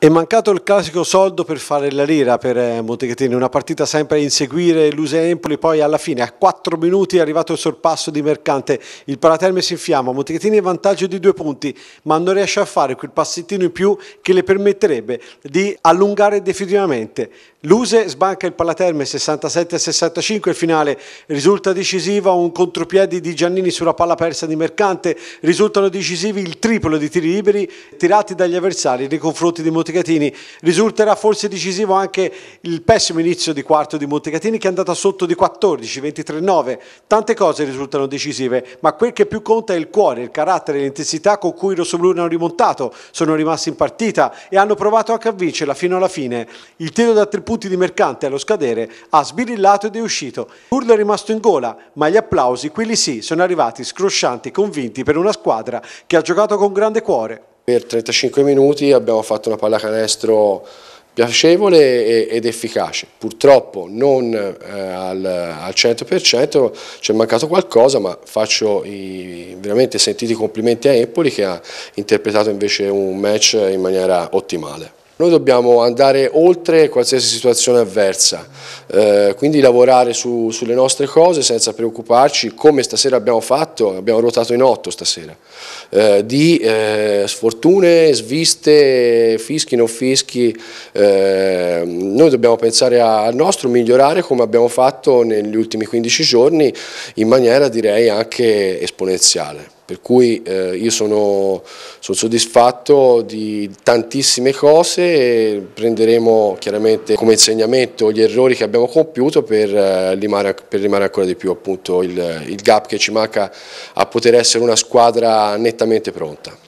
È mancato il classico soldo per fare la lira per eh, Montecatini, una partita sempre a inseguire l'Use-Empoli, poi alla fine a 4 minuti è arrivato il sorpasso di Mercante, il Paraterme si infiamma, Montecatini è in vantaggio di due punti, ma non riesce a fare quel passettino in più che le permetterebbe di allungare definitivamente. L'Use sbanca il Palaterme 67-65, il finale risulta decisiva un contropiedi di Giannini sulla palla persa di Mercante, risultano decisivi il triplo di tiri liberi tirati dagli avversari nei confronti di Montecatini Montecatini, risulterà forse decisivo anche il pessimo inizio di quarto di Montecatini che è andata sotto di 14, 23, 9, tante cose risultano decisive, ma quel che più conta è il cuore, il carattere, l'intensità con cui i rossoblù hanno rimontato, sono rimasti in partita e hanno provato anche a vincerla fino alla fine. Il tiro da tre punti di Mercante allo scadere ha sbirillato ed è uscito. Urlo è rimasto in gola, ma gli applausi, quelli sì, sono arrivati scroscianti, convinti per una squadra che ha giocato con grande cuore. Per 35 minuti abbiamo fatto una pallacanestro piacevole ed efficace. Purtroppo non eh, al, 100%, ci è mancato qualcosa, ma faccio i, veramente sentiti complimenti a Empoli che ha interpretato invece un match in maniera ottimale. Noi dobbiamo andare oltre qualsiasi situazione avversa, eh, quindi lavorare su, sulle nostre cose senza preoccuparci, come stasera abbiamo fatto, abbiamo ruotato in otto stasera, eh, di eh, sfortune, sviste, fischi, non fischi. Eh, noi dobbiamo pensare al nostro, migliorare come abbiamo fatto negli ultimi 15 giorni in maniera direi anche esponenziale. Per cui eh, io sono, sono, soddisfatto di tantissime cose e prenderemo chiaramente come insegnamento gli errori che abbiamo compiuto per, eh, limare, per limare, ancora di più appunto, il, il gap che ci manca a poter essere una squadra nettamente pronta.